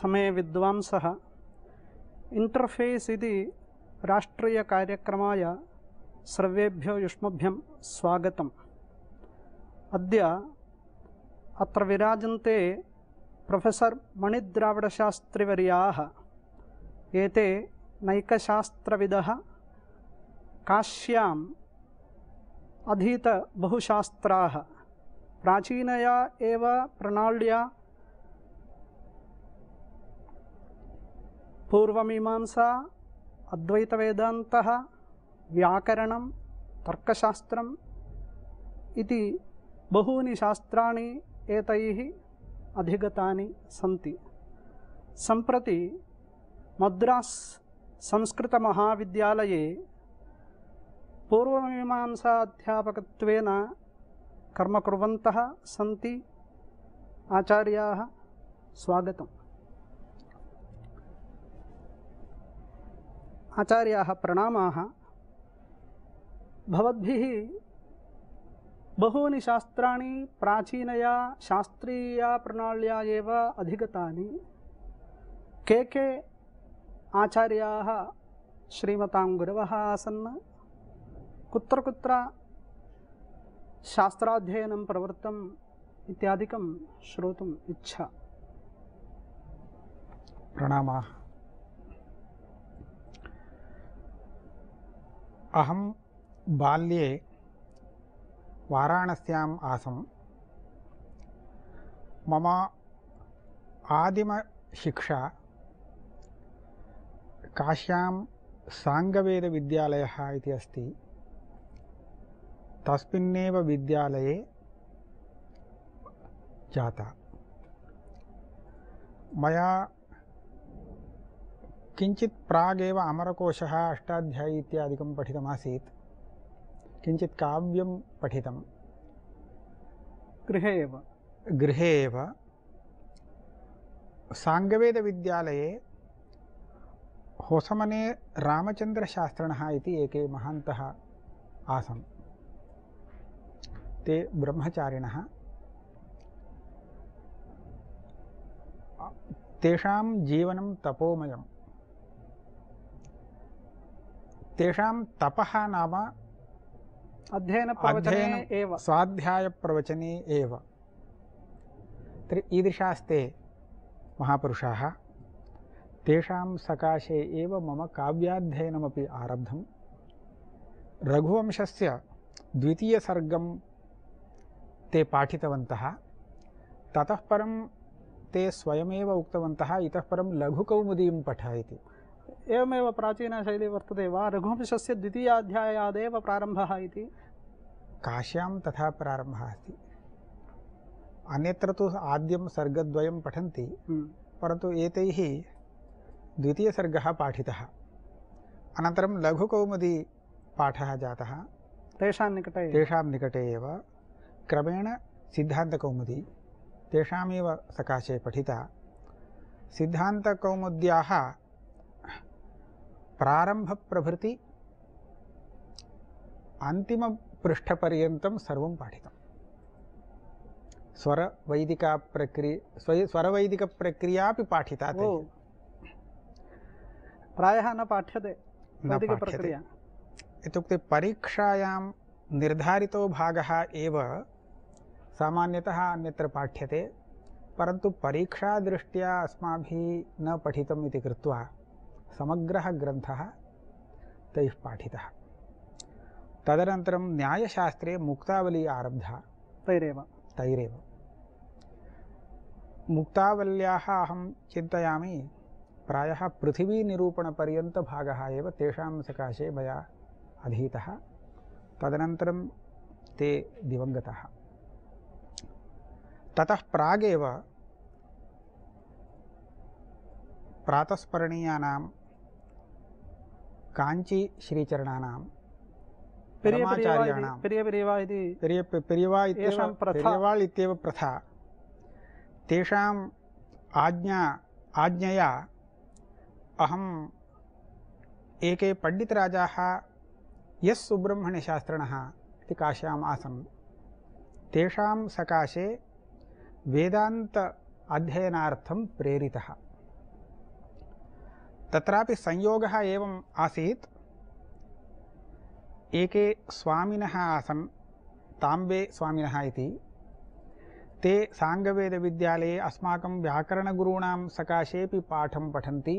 समय विद्वांस इंटरफेस राष्ट्रीय कार्यक्रम सर्वेभ्यो युष्मभ्यं स्वागत अद्य अत्र विराजन्ते प्रोफेसर् मणिद्राविडशास्त्रिवर्याः एते नैकशास्त्रविदः प्राचीनया एव प्रणाल्या पूर्वमीमांसा अद्वैतवेदान्तः व्याकरणं तर्कशास्त्रम् इति बहूनि शास्त्राणि एतैः अधिगतानि सन्ति सम्प्रति मद्रास् संस्कृतमहाविद्यालये पूर्वमीमांसाध्यापकत्वेन कर्म कुर्वन्तः सन्ति आचार्याः स्वागतम् आचार्या प्रणामाः भवद्भिः बहूनि प्राचीनया शास्त्रीया प्रणाल्या एव के के आचार्याः श्रीमतां गुरवः आसन् कुत्र प्रवृत्त शास्त्राध्ययनं प्रवृत्तम् इच्छा प्रणामाः अहम बाल्ये वाराणस्याम् आसम मम आदिमशिक्षा काश्यां साङ्गवेदविद्यालयः इति अस्ति तस्मिन्नेव विद्यालये जाता मया किंचित प्रागेव अमरकोश अष्टाध्यायी इत्यादिकं पठित आसी काव्यं पठितं पठित गृह गृहे सांगवेद विद्याल होसमने रामचन्द्रशास्त्रिणः इति एके महान्तः आसन् ते ब्रह्मचारिण तेषां जीवनं तपोमयम् तेषां तपः नाम अध्ययनप्रवचने एव स्वाध्यायप्रवचने एव तर्हि ईदृशास्ते महापुरुषाः तेषां सकाशे एव मम काव्याध्ययनमपि आरब्धं रघुवंशस्य द्वितीयसर्गं ते पाठितवन्तः ततः परं ते स्वयमेव उक्तवन्तः इतः परं लघुकौमुदीं पठ इति एवमेव प्राचीनशैली वर्तते वा रघुवंशस्य द्वितीयाध्यायादेव प्रारम्भः इति काश्यां तथा प्रारम्भः अस्ति अन्यत्र तु आद्यं सर्गद्वयं पठन्ति हम्म। परन्तु एतैः द्वितीयसर्गः पाठितः अनन्तरं लघुकौमुदी पाठः जातः तेषां निकटे तेषां निकटे एव क्रमेण सिद्धान्तकौमुदी तेषामेव सकाशे पठिता सिद्धान्तकौमुद्याः प्रारंभ प्रभृति అంతిమ పృష్ఠపర్యంతం సర్వం పాఠితం స్వర स्वर वैदिक प्रक्रिया స్వరవైదిక ప్రక్రియాపి పాఠితా ప్రాయः न पाठ्यते न पाठ्यते इतुक्ते परीक्षायां निर्धारितो भागः एव सामान्यतः अन्यत्र पाठ्यते परीक्षा परीक्षादृष्ट्या अस्माभिः न पठितम् इति कृत्वा समग्र ग्रंथ तैः पाठितः तदनन्तरं न्यायशास्त्रे मुक्तावली आरब्ध तैरेव तैरेव मुक्तावल्याः अहं चिन्तयामि प्रायः पृथिवीनिरूपणपर्यन्तभागः एव तेषां सकाशे मैं अधीतः तदनन्तरं ते दिवंगता तत प्रागेव प्रातस्मरणीयानां காஞ்சி ஸ்ரீச்சரணானாம் परमाचार्याणां इत्येव प्रथा तेषाम् आज्ञा आज्ञया अहम् एके पण्डितराजाः यस् सुब्रह्मण्यशास्त्रिणः इति काश्याम् तेषां सकाशे वेदान्त अध्ययनार्थं प्रेरितः तत्रापि संयोगः एवम् आसीत् एके स्वामिनः आसन् ताम्बे स्वामिनः इति ते साङ्गवेदविद्यालये अस्माकं व्याकरणगुरूणां सकाशेपि पाठं पठन्ति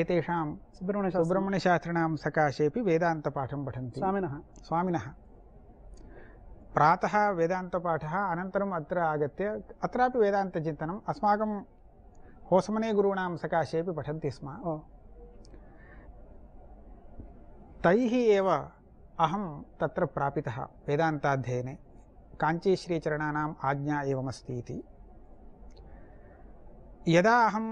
एतेषां सुब्रह्मण्यशास्त्रिणां सकाशेपि वेदान्तपाठं पठन्ति स्वामिनः स्वामिनः प्रातः वेदान्तपाठः अनन्तरम् अत्र आगत्य अत्रापि वेदान्तचिन्तनम् अस्माकं होसमने गुरुण सकाशे पठती स्म तैः अहम अहं तत्र प्रापितः आज्ञा एवस्ती यदा अहम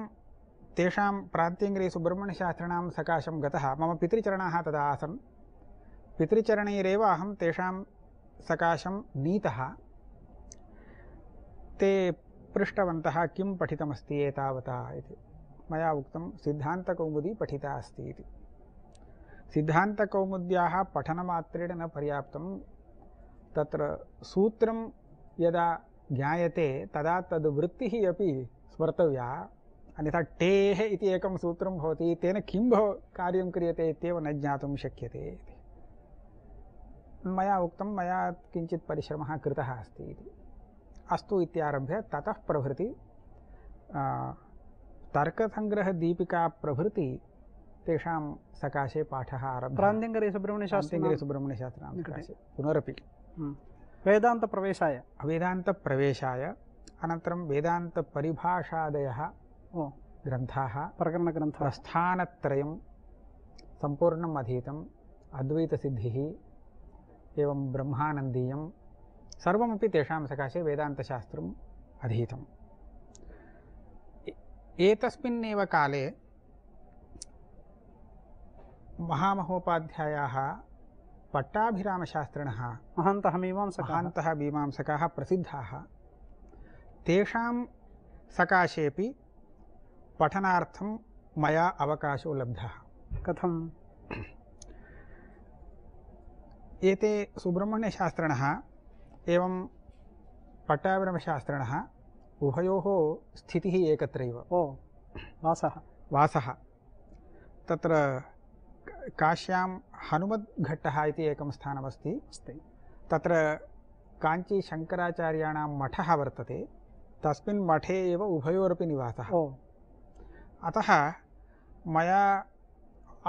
तेषां प्रान्तिङ्गिरिसुब्रह्मण्यशास्त्रिणां सकाशं गम मम पितृचरणाः तदा आसन पितृचरण अहम तेषां नीता ते पृष्टवन्तः कि पठितमस्तवता मैं उक्त सिद्धांतकौमुदी पठिता अस्ति सिद्धांतकौमुद्या सिद्धान्तकौमुद्याः पठनमात्रेण न पर्याप्त तत्र सूत्र यदा ज्ञायते तदा तद्वृत्तिः अभी स्मर्तव्या अन्यथा टेः सूत्र होती तेन कि कार्य क्रीय क्रियते इत्येव न ज्ञातुं शक्यते मैं मया उक्तं मया किञ्चित् परिश्रमः कृतः अस्तु इत्यारभ्य ततः प्रभृति प्रभृति तेषां सकाशे पाठः आरब्धः प्रान्तिङ्गरीसुब्रह्मण्यशास्त्री सुब्रह्मण्यशास्त्राणां सकाशे पुनरपि हम्म। वेदान्तप्रवेशाय वेदान्तप्रवेशाय अनन्तरं वेदान्तपरिभाषादयः ग्रन्थाः प्रकरणग्रन्थः स्थानत्रयं सम्पूर्णम् अधीतम् अद्वैतसिद्धिः एवं ब्रह्मानन्दीयं सर्वमपि तेषां सकाशे वेदान्तशास्त्रम् अधीतम् एतस्मिन्नेव काले महामहोपाध्यायाः पट्टाभिरामशास्त्रिणः महान्तः मीमांसकाः महान्तः मीमांसकाः प्रसिद्धाः तेषां सकाशेपि पठनार्थं मया अवकाशो लब्धः कथम् एते सुब्रह्मण्यशास्त्रिणः एवं पट्टाभिमशास्त्रिणः उभयोः स्थितिः एकत्रैव ओ वासः वासः तत्र काश्यां हनुमद्घट्टः इति एकं स्थानमस्ति अस्ति तत्र काञ्चीशङ्कराचार्याणां मठः वर्तते तस्मिन् मठे एव उभयोरपि निवासः अतः मया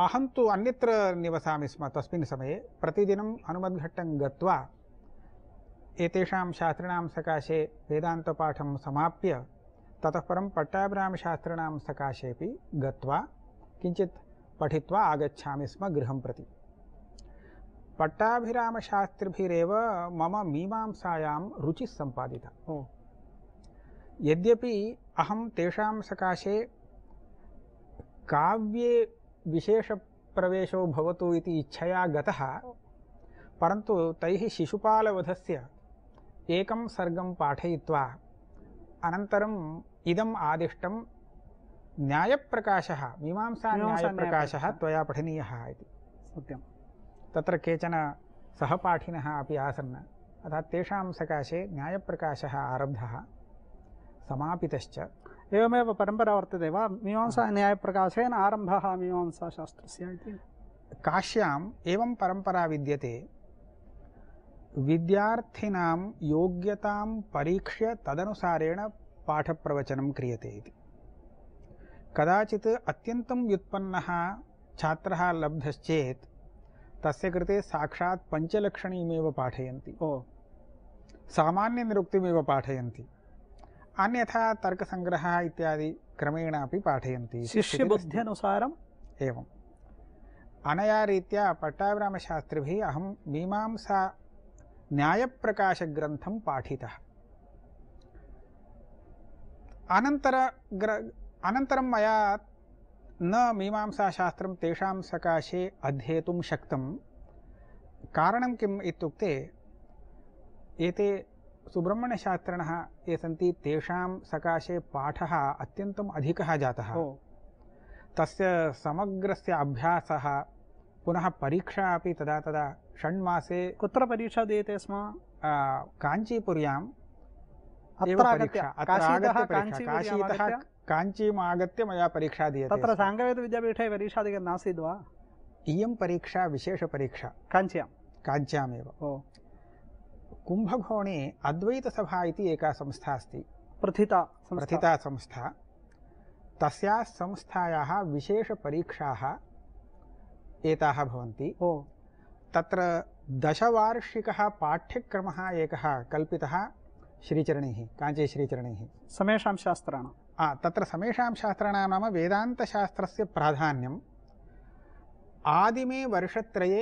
अहं तु अन्यत्र निवसामि स्म तस्मिन् समये प्रतिदिनं हनुमद्घट्टं गत्वा एतेषां शास्त्रिणां सकाशे वेदान्तपाठं समाप्य ततः परं पट्टाभिरामशास्त्रिणां सकाशेपि गत्वा किञ्चित् पठित्वा आगच्छामि स्म गृहं प्रति पट्टाभिरामशास्त्रिभिरेव मम मीमांसायां रुचिः सम्पादिता यद्यपि अहं तेषां सकाशे काव्ये विशेषप्रवेशो भवतु इति इच्छया गतः परन्तु तैः शिशुपालवधस्य एकं सर्गं पाठयित्वा अनन्तरम् इदम् आदिष्टं न्यायप्रकाशः मीमांसान्यायप्रकाशः त्वया पठनीयः इति सत्यं तत्र केचन सहपाठिनः अपि आसन् अतः तेषां सकाशे न्यायप्रकाशः आरब्धः समापितश्च एवमेव परम्परा वर्तते वा मीमांसान्यायप्रकाशेन आरम्भः मीमांसाशास्त्रस्य इति काश्याम् एवं परम्परा विद्यते विद्यार्थिना योग्यता परीक्ष्य तदनुसारेण पाठप्रवचनं क्रियते इति कदाचित् अत्यन्तं व्युत्पन्नः छात्रः लब्धश्चेत् तस्य कृते साक्षात् पञ्चलक्षणीमेव पाठयन्ति ओ सामान्यनिरुक्तिमेव पाठयन्ति अन्यथा तर्कसङ्ग्रहः इत्यादि क्रमेण अपि पाठयन्ति शिष्यबुद्ध्यनुसारम् एवम् अनया रीत्या पट्टाभिरामशास्त्रिभिः अहं मीमांसा न्यायप्रकाशग्रन्थं पाठितः अनन्तर अनन्तरं मया न मीमांसाशास्त्रं तेषां सकाशे अध्येतुं शक्तं कारणं किम् इत्युक्ते एते सुब्रह्मण्यशास्त्रिणः ये सन्ति तेषां सकाशे पाठः अत्यन्तम् अधिकः जातः तस्य समग्रस्य अभ्यासः पुनः परीक्षा अपि तदा तदा षण्मासे कुत्र परीक्षा दीयते स्म काञ्चीपुर्याम् काशीतः काञ्चीम् आगत्य मया परीक्षा दीयते तत्र साङ्गवेदविद्यापीठे परीक्षादिकं नासीद् वा इयं परीक्षा विशेषपरीक्षा काञ्च्यां काञ्च्यामेव ओ कुम्भकोणे अद्वैतसभा इति एका संस्था अस्ति प्रथिता प्रथिता संस्था तस्याः संस्थायाः विशेषपरीक्षाः एताः भवन्ति ओ तत्र दशवार्षिकः पाठ्यक्रमः एकः कल्पितः श्रीचरणैः काञ्ची श्रीचरणैः समेषां शास्त्राणां तत्र समेषां शास्त्राणां नाम वेदान्तशास्त्रस्य प्राधान्यम् आदिमे वर्षत्रये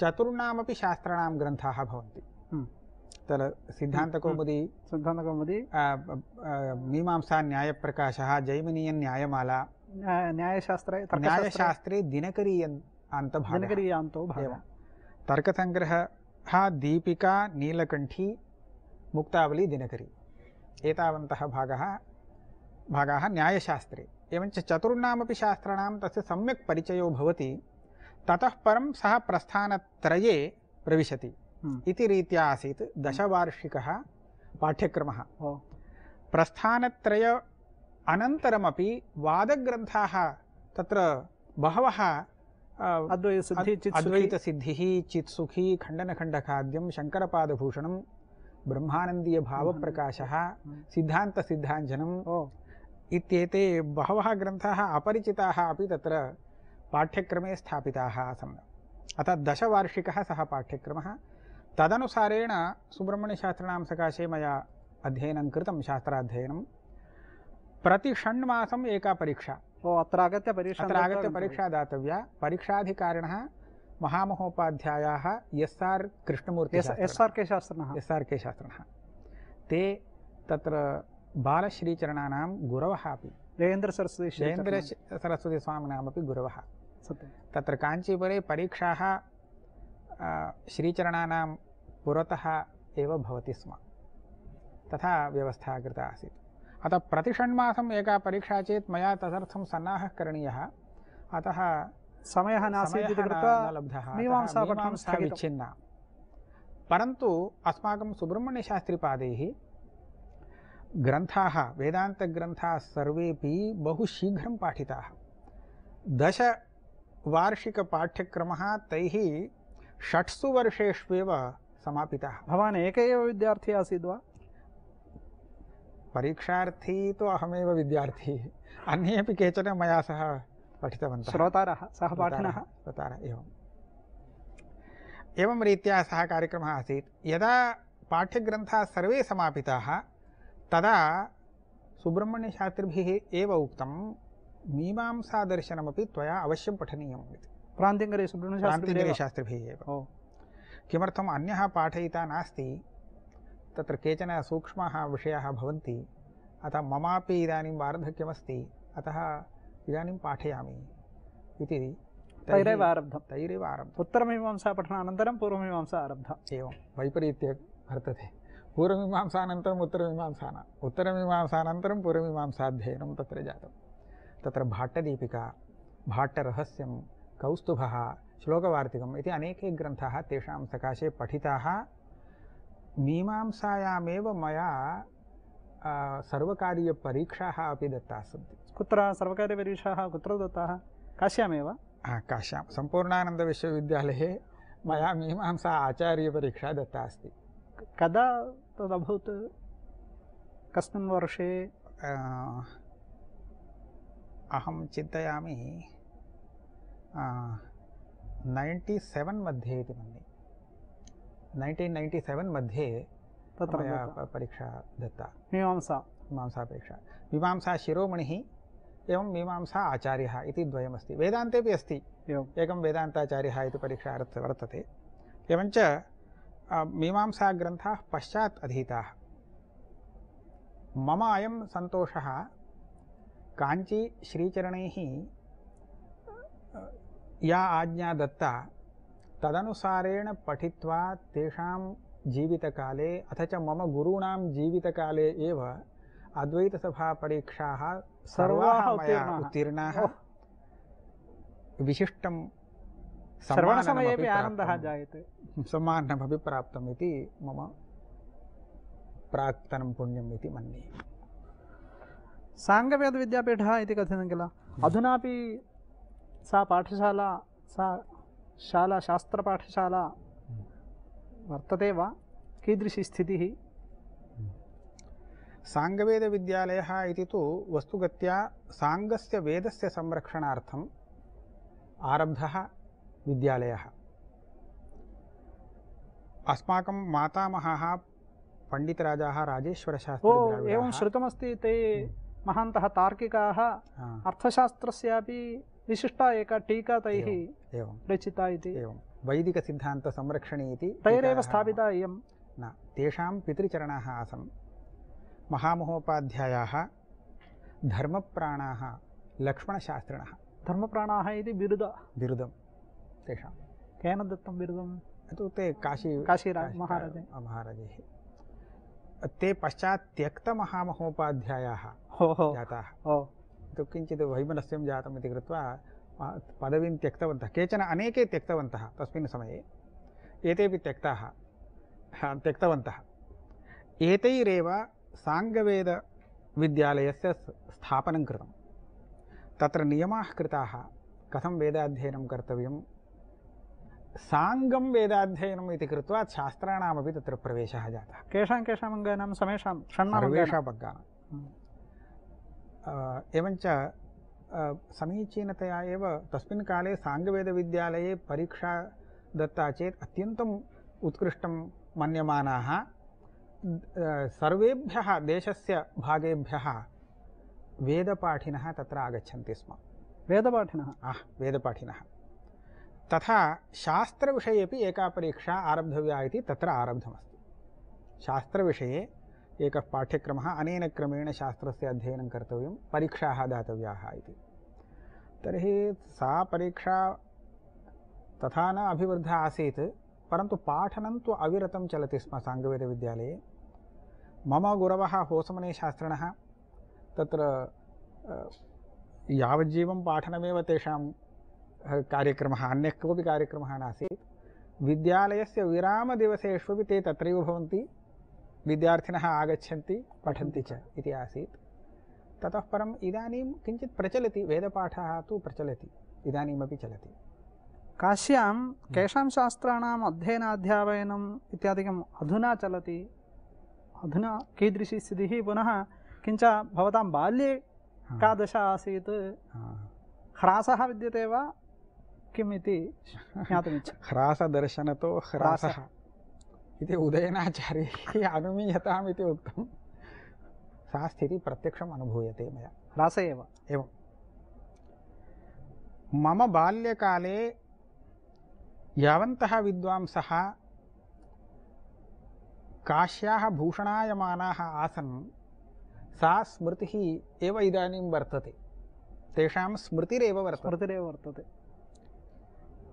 चतुर्णामपि शास्त्राणां ग्रन्थाः भवन्ति हम्म। तत्र सिद्धान्तकौमुदी हम्म, हम्म। सिद्धान्तकौमुदी मीमांसा न्यायप्रकाशः जैमिनीयन्यायमाला न्यायशास्त्रे न्यायशास्त्रे दिनकरीयन् अन्तभागः दिनकरीयान्तो भागः तर्कसङ्ग्रहः दीपिका नीलकंठी मुक्तावली दिनकरी एतावन्तः भागः भागाः न्यायशास्त्रे एवञ्च चतुर्णामपि शास्त्राणां तस्य सम्यक् परिचयो भवति ततः परं सः प्रस्थानत्रये प्रविशति हम्म। इति रीत्या आसीत् दशवार्षिकः पाठ्यक्रमः प्रस्थानत्रय अनन्तरमपि वादग्रन्थाः तत्र बहवः अद्वैत सिद्धि अद्वैत सिद्धि चित्सुखी खंडनखंडखाद्यम शंकरपादभूषणम ब्रह्मानंदीय भाव प्रकाश सिद्धांत सिद्धांजनम इत्येते बहवः ग्रन्थाः अपरिचिताः अपि तत्र पाठ्यक्रमे स्थापिताः आसन् अतः दशवार्षिकः सः पाठ्यक्रमः तदनुसारेण सुब्रह्मण्यशास्त्रिणां सकाशे मया अध्ययनं कृतं शास्त्राध्ययनं प्रतिषण्मासम् एका परीक्षा ओ अत्र आगत्य परीक्षा अत्र आगत्य परीक्षा दातव्या परीक्षाधिकारिणः महामहोपाध्यायाः S R Krishnamurthy S R K शास्त्रिणः एस् आर् के शास्त्रिणः ते तत्र बालश्रीचरणानां गुरवः अपि जयेन्द्रसरस्वती जयेन्द्रसरस्वतीस्वामिनामपि गुरवः सत्यं तत्र काञ्चीपुरे परीक्षाः श्रीचरणानां पुरतः एव भवति स्म तथा व्यवस्था कृता आसीत् अतः प्रतिषण्मासम् एका परीक्षा चेत् मया तदर्थं सन्नाहः करणीयः अतः समयः नासीत् लब्धः मीमांसा विच्छिन्ना परन्तु अस्माकं सुब्रह्मण्यशास्त्रिपादैः ग्रन्थाः वेदान्तग्रन्थाः सर्वेपि बहु शीघ्रं पाठिताः दशवार्षिकपाठ्यक्रमः तैः षट्सु वर्षेष्वेव समापितः भवान् एक एव विद्यार्थी आसीद्वा परीक्षार्थी तो अहमेव विद्यार्थी अन्येपि केचन मया सह पठितवन्तः श्रोतारः सहपाठिनः श्रोतारः एवम् एवं रीत्या सः कार्यक्रमः आसीत् यदा पाठ्यग्रन्थाः सर्वे समापिताः तदा सुब्रह्मण्यशास्त्रिभिः एव उक्तं मीमांसादर्शनमपि त्वया अवश्यं पठनीयम् इति प्रान्तिङ्गरे सुब्रह्मण्यशास्त्रिभिः एव किमर्थम् अन्यः पाठयिता नास्ति तत्र केचन सूक्ष्माः विषयाः भवन्ति अतः ममापि इदानीं वार्धक्यमस्ति अतः इदानीं पाठयामि इति तैरेव आरब्धं तैरेव आरब्धम् उत्तरमीमांसापठनानन्तरं पूर्वमीमांसा आरब्धा एवं वैपरीत्य वर्तते पूर्वमीमांसानन्तरम् उत्तरमीमांसा न उत्तरमीमांसानन्तरं पूर्वमीमांसाध्ययनं तत्र जातं तत्र भाट्टदीपिका भाट्टरहस्यं कौस्तुभः श्लोकवार्तिकम् इति अनेके ग्रन्थाः तेषां सकाशे पठिताः मीमांसायामेव मया सर्वकारीयपरीक्षाः अपि दत्ताः सन्ति कुत्र सर्वकारीयपरीक्षाः कुत्र दत्ताः काश्यामेव हा काश्यां सम्पूर्णानन्दविश्वविद्यालये मया मीमांसा आचार्यपरीक्षा दत्ता अस्ति कदा तदभूत् कस्मिन् वर्षे अहं चिन्तयामि नैन्टि सेवेन् मध्ये इति मन्ये नैन्टीन् नैन्टि सेवेन् मध्ये तत्र मया परीक्षा दत्ता मीमांसा मीमांसापरीक्षा मीमांसा शिरोमणिः एवं मीमांसा आचार्यः इति द्वयमस्ति वेदान्तेपि अस्ति एकं वेदान्ताचार्यः इति परीक्षा वर्तते एवञ्च मीमांसाग्रन्थाः पश्चात् अधीताः मम अयं सन्तोषः काञ्ची श्रीचरणैः या आज्ञा दत्ता तदनुसारेण पठित्वा तेषां जीवितकाले अथ च मम गुरूणां जीवितकाले एव अद्वैतसभापरीक्षाः सर्वाः मया उत्तीर्णाः विशिष्टं सर्वणसमयेपि आनन्दः जायते सम्मानमपि प्राप्तम् इति मम प्राक्तनं पुण्यम् इति मन्ये साङ्गवेदविद्यापीठः इति कथितं किल हम्म। अधुनापि सा पाठशाला सा शाला शास्त्र पाठशाला वर्तते वा कीदृशी स्थितिः साङ्गवेदविद्यालयः इति तु वस्तुगत्या साङ्गस्य वेदस्य संरक्षणार्थम् आरब्धः विद्यालयः अस्माकं मातामहः पण्डितराजाः राजेश्वरशास्त्री एवं श्रुतमस्ति ते हम्म। महान्तः तार्किकाः अर्थशास्त्रस्यापि विशिष्टा एक टीका तैः रचिता इति एवं वैदिकसिद्धान्तसंरक्षणी इति तैरेव स्थापिता इयं न तेषां पितृचरणाः आसन् महामहोपाध्यायाः धर्मप्राणाः लक्ष्मणशास्त्रिणः धर्मप्राणाः इति बिरुद बिरुदं तेषां केन दत्तं बिरुदं इत्युक्ते काशी काशीराज महाराज महाराजैः ते पश्चात् त्यक्तमहामहोपाध्यायाः जाताः तत् किञ्चित् वैमनस्यं जातम् कृत्वा पदवीं त्यक्तवन्तः केचन अनेके त्यक्तवन्तः तस्मिन् समये एतेपि त्यक्ताः त्यक्तवन्तः एतैरेव साङ्गवेदविद्यालयस्य स्थापनं कृतं तत्र नियमाः कृताः कथं वेदाध्ययनं कर्तव्यं साङ्गं वेदाध्ययनम् इति कृत्वा छात्राणामपि तत्र प्रवेशः जातः केषां केषाम् अङ्गानां समेषां षण्णां सर्वेषाम् अङ्गानां एवञ्च समीचीनतया एव तस्मिन् काले साङ्गवेदविद्यालये परीक्षा दत्ता चेत् अत्यन्तम् उत्कृष्टं मन्यमानाः सर्वेभ्यः देशस्य भागेभ्यः वेदपाठिनः तत्र आगच्छन्ति स्म वेदपाठिनः आह् वेदपाठिनः तथा शास्त्रविषयेपि एका परीक्षा आरब्धव्या इति तत्र आरब्धमस्ति शास्त्रविषये एक पाठ्यक्रम अने क्रमेण शास्त्र से कर्तव्यं कर्तव्य परीक्षा दातव्या तरी सा परीक्षा तथा न अभिवृद्ध आसी पर पाठन तो अविरत चलती स्म विद्याल मम गुरवः होसमनेशास्त्रिणः तत्र यावज्जीवं पाठनमेव तेषां कार्यक्रमः अन्यः कोऽपि विद्यालय नासीत् विद्यालयस्य विरामदिवसेष्वपि ते तत्रैव विद्यार्थिन आगच्छन्ति पढ़ती च आसी तत पर किंचित प्रचल वेदपाठ तो प्रचल तु चलती इदानीमपि चलति काश्यां केषां शास्त्राणाम् अध्ययनाध्यापयनम् इत्यादिकम् अधुना चलति अधुना कीदृशी स्थितिः पुनः किञ्च भवतां बाल्ये का दशा आसीत् ह्रासः विद्यते वा किम् इति ज्ञातुमिच्छामि ह्रासदर्शन तु ह्रासः इति उदयनाचार्य अनुमीयताम् इति उक्तं सा स्थितिः प्रत्यक्षम् अनुभूयते मया रास एव एवं मम बाल्यकाले यावन्तः विद्वांसः काश्याः भूषणायमानाः आसन् सा स्मृतिः एव इदानीं वर्तते तेषां स्मृतिरेव वर्तते स्मृतिरेव वर्तते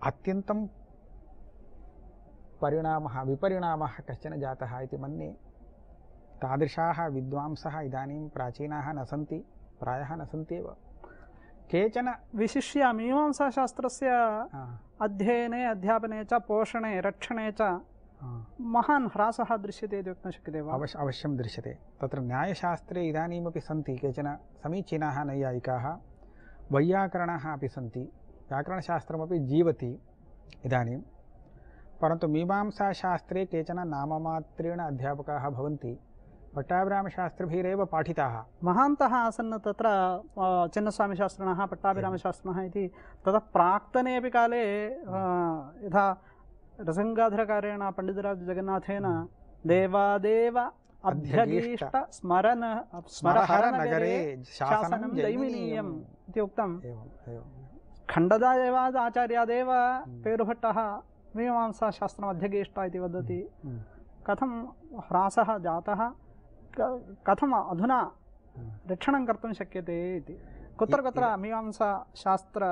अत्यन्तं परिणामः विपरिणामः कचन जाता मे तादृशाः विद्वांसः इदानीं प्राचीनाः न सन्ति प्रायः न सन्ति एव केचन विशिष्य मीमांसाशास्त्रस्य अध्ययने अध्यापने च पोषणे रक्षणे च महान् ह्रासः दृश्यते इति वक्तुं शक्यते वा अवश्य अवश्यं दृश्यते तत्र न्यायशास्त्रे इदानीमपि सन्ति केचन समीचीनाः नैयायिकाः वैयाकरणाः अपि सन्ति व्याकरणशास्त्रमपि जीवति इदानीं परन्तु मीमांसाशास्त्रे केचन नाममात्रेण अध्यापकाः भवन्ति पट्टाभिरामशास्त्रिभिरेव पाठिताः महान्तः आसन् तत्र चिन्नस्वामिशास्त्रिणः पट्टाभिरामशास्त्रिणः इति ततः प्राक्तने अपि काले यथा रसङ्गाधरकारेण पण्डितराजजगन्नाथेन हम्म। देवादेव अभ्यगीष्ट स्मरन स्मरहरनगरे शासनं दैमिनीयम् इति उक्तं खण्डदायवाद आचार्यादेव हम्म। पेरुभट्टः मीमांसाशास्त्रमध्यगेष्टा इति वदति हम्म, हम्म। कथं ह्रासः जातः कथम् अधुना रक्षणं कर्तुं शक्यते इति कुत्र कुत्र मीमांसाशास्त्र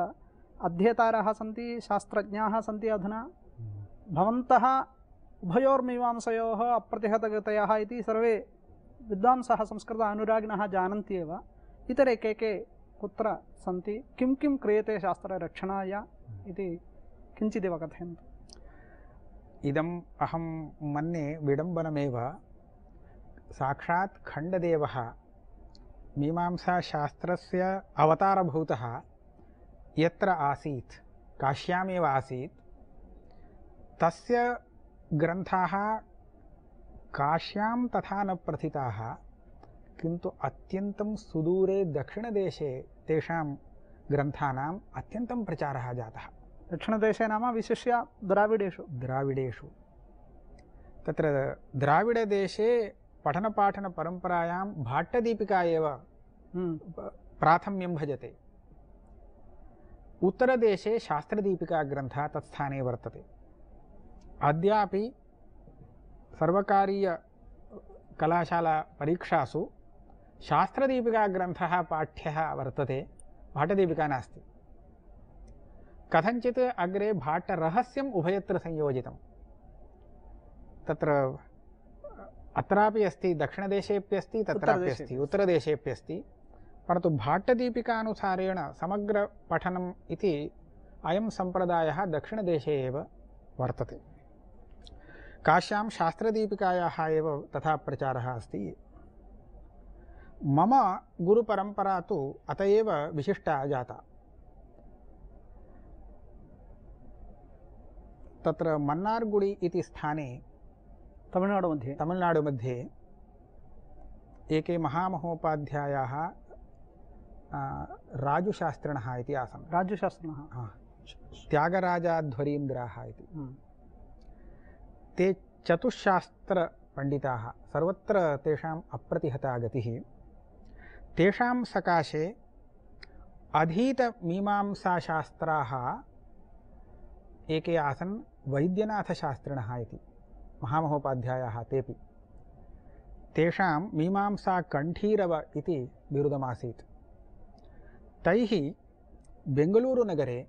अध्येतारः सन्ति शास्त्रज्ञाः सन्ति अधुना हम्म। भवन्तः उभयोर्मीमांसयोः अप्रतिहतगतयः इति सर्वे विद्वांसः संस्कृत अनुरागिणः जानन्ति एव इतरे के के कुत्र सन्ति किं किं क्रियते शास्त्ररक्षणाय इति किञ्चिदेव कथयन्तु इदम् अहं मन्ये विडम्बनमेव साक्षात् खण्डदेवः मीमांसाशास्त्रस्य अवतारभूतः यत्र आसीत् काश्यामेव आसीत् तस्य ग्रन्थाः काश्यां तथा न प्रथिताः किन्तु अत्यन्तं सुदूरे दक्षिणदेशे तेषां ग्रन्थानाम् अत्यन्तं प्रचारः जातः दक्षिणदेशे नाम विशिष्य द्राविडेषु द्राविडेषु तत्र द्राविडदेशे पठनपाठनपरम्परायां भाट्टदीपिका एव हम्म। प्राथम्यं भजते उत्तरदेशे शास्त्रदीपिकाग्रन्थः तत्स्थाने वर्तते अद्यापि सर्वकारीयकलाशालापरीक्षासु शास्त्रदीपिकाग्रन्थः पाठ्यः वर्तते भाटदीपिका नास्ति कथञ्चित् अग्रे भाट्टरहस्यम् उभयत्र संयोजितम् तत्र अत्रापि अस्ति अस्ति अस्ति तत्राप्यस्ति अस्ति परन्तु भाट्टदीपिकानुसारेण समग्रपठनम् इति अयं सम्प्रदायः दक्षिणदेशे एव वर्तते काश्यां शास्त्रदीपिकायाः एव तथा प्रचारः अस्ति मम गुरुपरम्परा तु अत एव विशिष्टा जाता तत्र मन्नार्गुडि इति स्थाने मध्ये तमिळ्नाडुमध्ये मध्ये एके महामहोपाध्यायाः राजुशास्त्रिणः इति आसन् राजुशास्त्रिणः त्यागराजाध्वरीन्द्राः इति हम्म। ते चतुःशास्त्रपण्डिताः सर्वत्र तेषाम् अप्रतिहता गतिः तेषां सकाशे अधीतमीमांसाशास्त्राः एके आसन् वैद्यनाथशास्त्रिणः इति महामहोपाध्यायाः तेपि तेषां मीमांसाकण्ठीरव इति बिरुदमासीत् तैः बेङ्गलूरुनगरे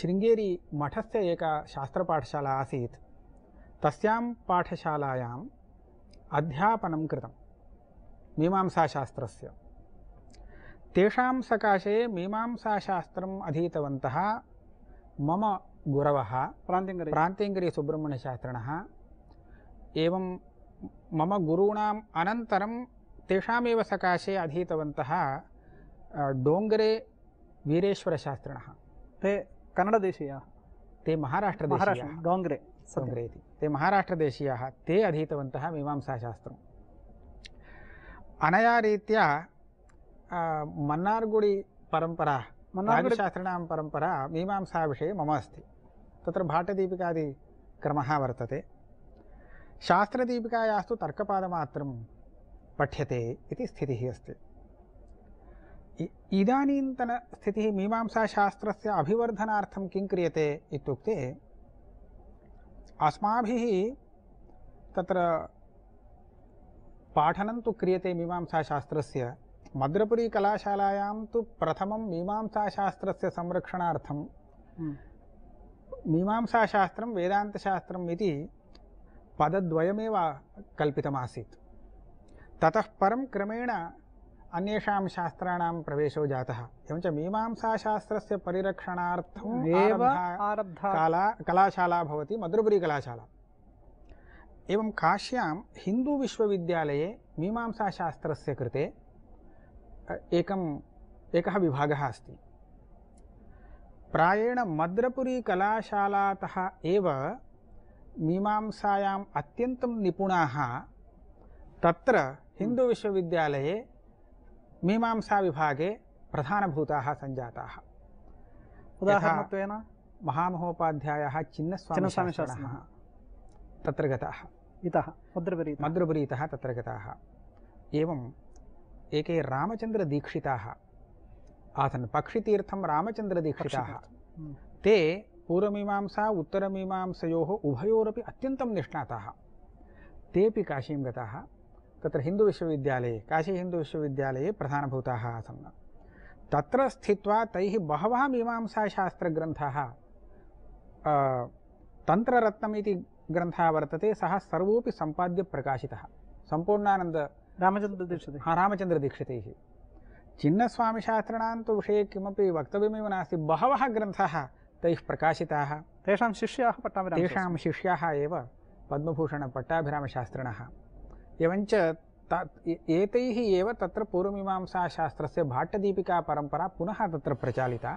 शृङ्गेरीमठस्य एका शास्त्रपाठशाला आसीत् तस्यां पाठशालायां अध्यापनं कृतं मीमांसाशास्त्रस्य तेषां सकाशे मीमांसाशास्त्रम् अधीतवन्तः मम गुरव गुरवः प्रान्तिङ्गरि प्रान्तिङ्गरीसुब्रह्मण्यशास्त्रिणः एवं मम गुरूणाम् अनन्तरं तेषामेव सकाशे डोंगरे वीरेश्वर वीरेश्वरशास्त्रिणः ते कन्नडदेशीयाः ते महाराष्ट्र डोंगरे डोङ्गरे ते महाराष्ट्र देशीय ते मीमांसा शास्त्र अनया रीत्या परंपरा मन्नागुडशास्त्रिणां मीमांसा विषय मम अस्त अस्ति क्रम वर्त है शास्त्रदीपिकायास्तु तर्कपादमात्रं पठ्यते स्थित अस्त इदानीतन स्थित मीमांसाशास्त्र अभिवर्धनार्थं किं क्रियते इत्युक्ते अस्माभिः तत्र तो तु क्रियते मीमांसाशास्त्र मद्रपुरीकलाशालायां तु प्रथमं मीमांसाशास्त्रस्य संरक्षणार्थं हम्म। मीमांसाशास्त्रं वेदान्तशास्त्रम् इति पदद्वयमेव कल्पितमासीत् ततः परं क्रमेण अन्येषां शास्त्राणां प्रवेशो जातः एवञ्च मीमांसाशास्त्रस्य परिरक्षणार्थम् एव कला कलाशाला भवति मद्रपुरीकलाशाला एवं काश्यां हिन्दूविश्वविद्यालये मीमांसाशास्त्रस्य कृते एकम् एकः विभागः अस्ति प्रायेण मद्रपुरीकलाशालातः एव मीमांसायाम् अत्यन्तं निपुणाः तत्र हिन्दुविश्वविद्यालये मीमांसाविभागे प्रधानभूताः सञ्जाताः उदाहरणत्वेन महामहोपाध्यायः चिन्नस्वामिशास्त्रिणः तत्र गताः इतः मद्रपुरीतः मद्रपुरीतः तत्र गताः एवं दीक्षिता आसन आसन् रामचंद्र दीक्षिता ते पूर्वमीमांसा उत्तरमीमांसयोः उभयोरपि अत्यन्तं निष्णाताः तेपि काशी गता तत्र हिंदू विश्वविद्यालये प्रधानभूताः आसन् तत्र स्थित्वा तैः बहवः मीमांसाशास्त्रग्रन्थाः तन्त्ररत्नम् इति ग्रन्थः वर्तते सः सर्वोऽपि सम्पाद्य प्रकाशितः सम्पूर्णानन्द रामचन्द्रदीक्षिते हा रामचन्द्रदीक्षितैः हाँ, चिन्नस्वामिशास्त्रिणां तु विषये किमपि वक्तव्यमेव नास्ति बहवः ग्रन्थाः तैः प्रकाशिताः तेषां शिष्याः पट्टाभिराम तेषां शिष्याः एव पद्मभूषणपट्टाभिरामशास्त्रिणः एवञ्च एतैः एव तत्र पूर्वमीमांसाशास्त्रस्य भाट्टदीपिकापरम्परा पुनः तत्र प्रचालिता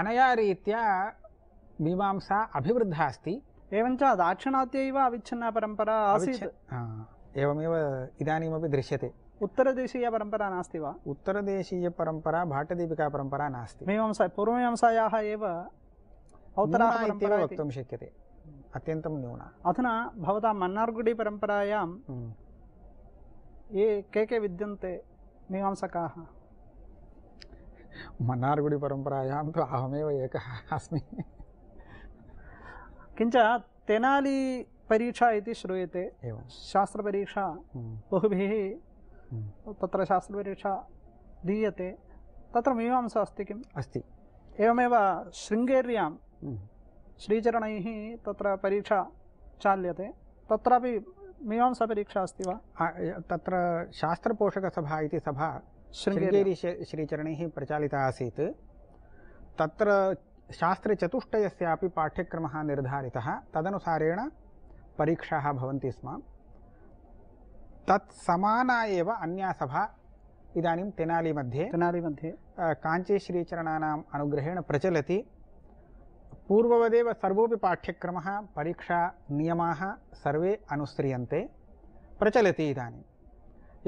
अनया रीत्या मीमांसा अभिवृद्धा अस्ति एवञ्च दाक्षिणात्य एव अविच्छिन्ना परम्परा एवमेव इदानीमपि दृश्यते उत्तरदेशीयपरम्परा नास्ति वा उत्तरदेशीयपरम्परा भाटदीपिकापरम्परा नास्ति मीमांसा पूर्वमीमांसायाः एव औत्तराः इत्येव वक्तुं शक्यते अत्यन्तं न्यूना अधुना भवतां मन्नार्गुडिपरम्परायां हम्म। ये के के विद्यन्ते मीमांसकाः मन्नार्गुडिपरम्परायां तु अहमेव एकः अस्मि किञ्च तेनाली परीक्षा इति श्रूयते शास्त्रपरीक्षा हम्म। बहुभिः हम्म। तत्र शास्त्रपरीक्षा दीयते तत्र मीमांसा अस्ति किम् अस्ति एवमेव शृङ्गेर्यां हम्म। श्रीचरणैः तत्र परीक्षा चाल्यते तत्रापि मीमांसापरीक्षा अस्ति वा तत्र शास्त्रपोषकसभा इति सभा शृङ्गेरी श्रीचरणैः प्रचालिता आसीत् तत्र शास्त्रचतुष्टयस्यापि पाठ्यक्रमः निर्धारितः तदनुसारेण परीक्षा स्म तत् एव अन्या सभा इदानीं तेनाली मध्ये काञ्चीश्रीचरणानाम् अनुग्रहेण प्रचलति पूर्ववदेव सर्वोपि पाठ्यक्रमः परीक्षानियमाः सर्वे अनुस्रियन्ते प्रचलति इदानीम्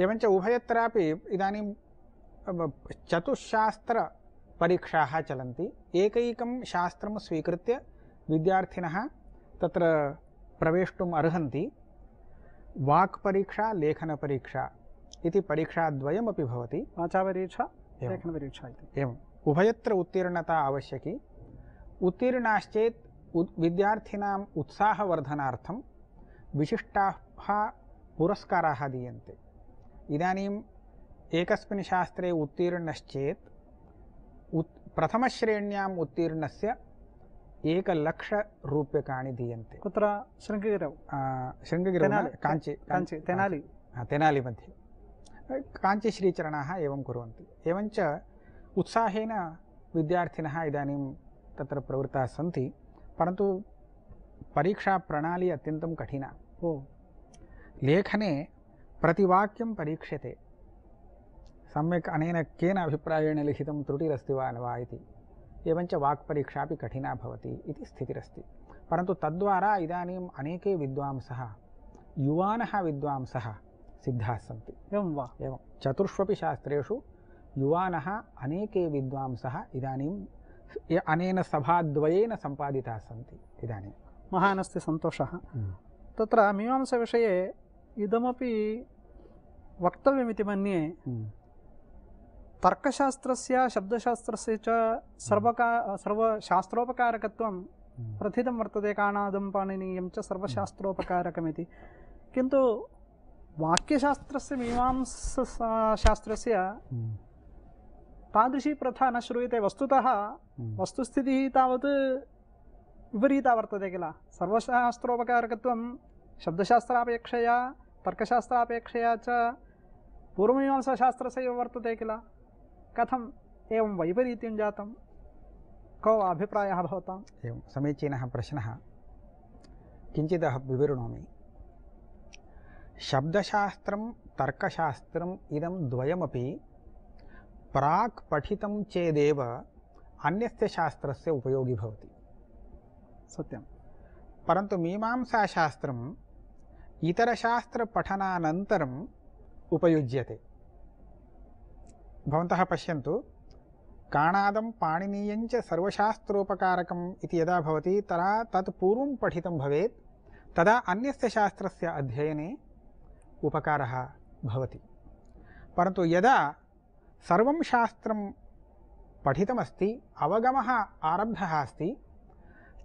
एवञ्च उभयत्रापि इदानीं चतुःशास्त्रपरीक्षाः चलन्ति एकैकं शास्त्रं स्वीकृत्य विद्यार्थिनः तत्र प्रवेशुम अर्हति वाक्परीक्षा लेखनपरीक्षा परीक्षा परीक्षाद्वयमपि भवति लेखनपरीक्षा उभयत्र उत्तीर्णता आवश्यकी उत्तीर्णाश्चेत् विद्यार्थिनाम् उत्साहवर्धनार्थं विशिष्टा पुरस्कार दीयन्ते इदानीम् एकस्मिन् शास्त्रे उत्तीर्णश्चेत् उत् प्रथमश्रेण्याम् उत्तीर्णस्य एकलक्षरूप्यकाणि दीयन्ते कुत्र शृङ्गगिरौ शृङ्गगिरौ काञ्चे काञ्चे तेनालि तेनालि मध्ये काञ्चीश्रीचरणाः एवं कुर्वन्ति एवञ्च उत्साहेन विद्यार्थिनः इदानीं तत्र प्रवृत्ताः सन्ति परन्तु परीक्षाप्रणाली अत्यन्तं कठिना ओ लेखने प्रतिवाक्यं परीक्ष्यते सम्यक् अनेन केन अभिप्रायेण लिखितं त्रुटिरस्ति वा न वा इति एवञ्च वाक्परीक्षापि कठिना भवति इति स्थितिरस्ति परन्तु तद्वारा इदानीम् अनेके विद्वांसः युवानः विद्वांसः सिद्धाः सन्ति एवं वा एवं चतुष्वपि शास्त्रेषु युवानः अनेके विद्वांसः इदानीं अनेन सभाद्वयेन सम्पादिताः सन्ति इदानीं महान् अस्ति सन्तोषः हम्म। तत्र मीमांसाविषये इदमपि वक्तव्यमिति मन्ये हम्म। तर्कशास्त्रस्य शब्दशास्त्रस्य च प्रथित वर्त हम्म. प्रथितं वर्तते काणादं पाणिनीयं च सर्वशास्त्रोपकारकमिति किन्तु वाक्यशास्त्रस्य हम्म. तादृशी प्रथा न श्रूयते वस्तु हम्म. वस्तुस्थित तावत् विपरीता वर्तते किल सर्वशास्त्रोपकारकत्वं शब्दशास्त्रापेक्षया तर्कशास्त्रापेक्षया च से वर्त है किल कथम एवं वैपरीत्यं जातं को अभिप्रायः भवताम् एवं समीचीनः प्रश्नः किञ्चिदहं विवृणोमि शब्दशास्त्रं तर्कशास्त्रम् इदं द्वयमपि प्राक् पठितं चेदेव अन्यस्य शास्त्रस्य उपयोगी भवति सत्यं परन्तु मीमांसाशास्त्रम् इतरशास्त्रपठनानन्तरम् उपयुज्यते భవంతः పశ్యంతు కాణాదం పాణినీయంచ సర్వశాస్త్రోపకారకం ఇది యదా భవతి తదా తత్ పూర్వం పఠితం భవేత్ తదా అన్యస్య శాస్త్రస్య అధ్యయనే ఉపకారः భవతి పరంతు యదా సర్వం శాస్త్రం పఠితమస్తి అవగమ ఆరబ్ధ అస్తి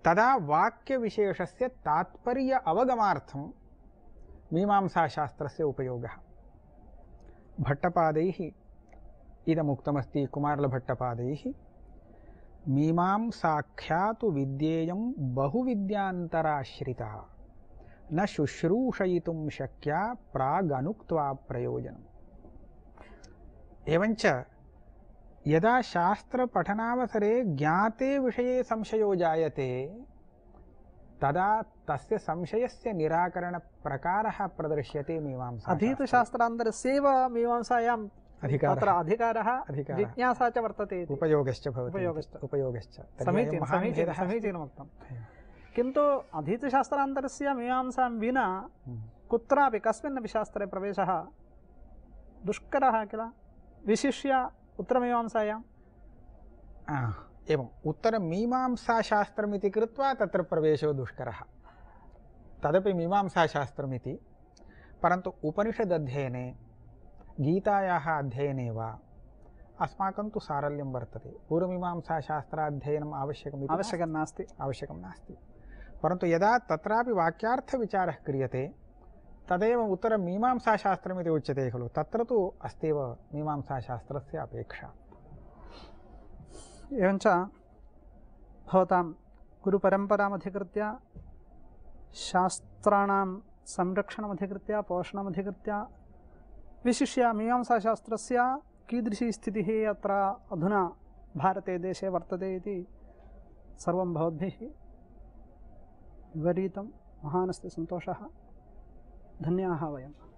తదా వాక్య వాక్యవిశేషస్య తాత్పర్య అవగమార్థం మీమాంసాశాస్త్రస్య ఉపయోగ భట్టపాదై इदमुक्तमस्ति कुमारलभट्टपादैः मीमांसाख्या तु विद्येयं बहुविद्यान्तराश्रिता न शुश्रूषयितुं शक्या प्रागनुक्त्वा प्रयोजनम् एवञ्च यदा शास्त्रपठनावसरे ज्ञाते विषये संशयो जायते तदा तस्य संशयस्य निराकरणप्रकारः प्रदर्श्यते मीमांसा अधीतशास्त्रान्तरस्यैव मीमांसायां तत्र अधिकारः जिज्ञासा किन्तु मीमांसां विना हम्म। कुत्रापि कस्मिन्नपि शास्त्रे प्रवेशः दुष्करः किल विशिष्य उत्तरमीमांसायां एवम् उत्तरमीमांसाशास्त्रमिति कृत्वा तत्र प्रवेशो दुष्करः तदपि मीमांसाशास्त्रमिति परन्तु उपनिषदध्ययने गीतायाः अध्ययने वा अस्माकं तु सारल्यं वर्तते पूर्वमीमांसाशास्त्राध्ययनम् आवश्यकम् आवश्यकं नास्ति आवश्यकं नास्ति परन्तु यदा तत्रापि वाक्यार्थविचारः क्रियते तदेव उत्तरमीमांसाशास्त्रमिति उच्यते खलु तत्र तु अस्त्येव मीमांसाशास्त्रस्य अपेक्षा एवञ्च भवतां गुरुपरम्परामधिकृत्य शास्त्राणां संरक्षणमधिकृत्य पोषणमधिकृत्य विशिष्य मीमांसाशास्त्रस्य कीदृशी स्थितिः अत्र अधुना भारते देशे वर्तते इति सर्वं भवद्भिः विवरीतं महानस्ति सन्तोषः धन्याः वयम्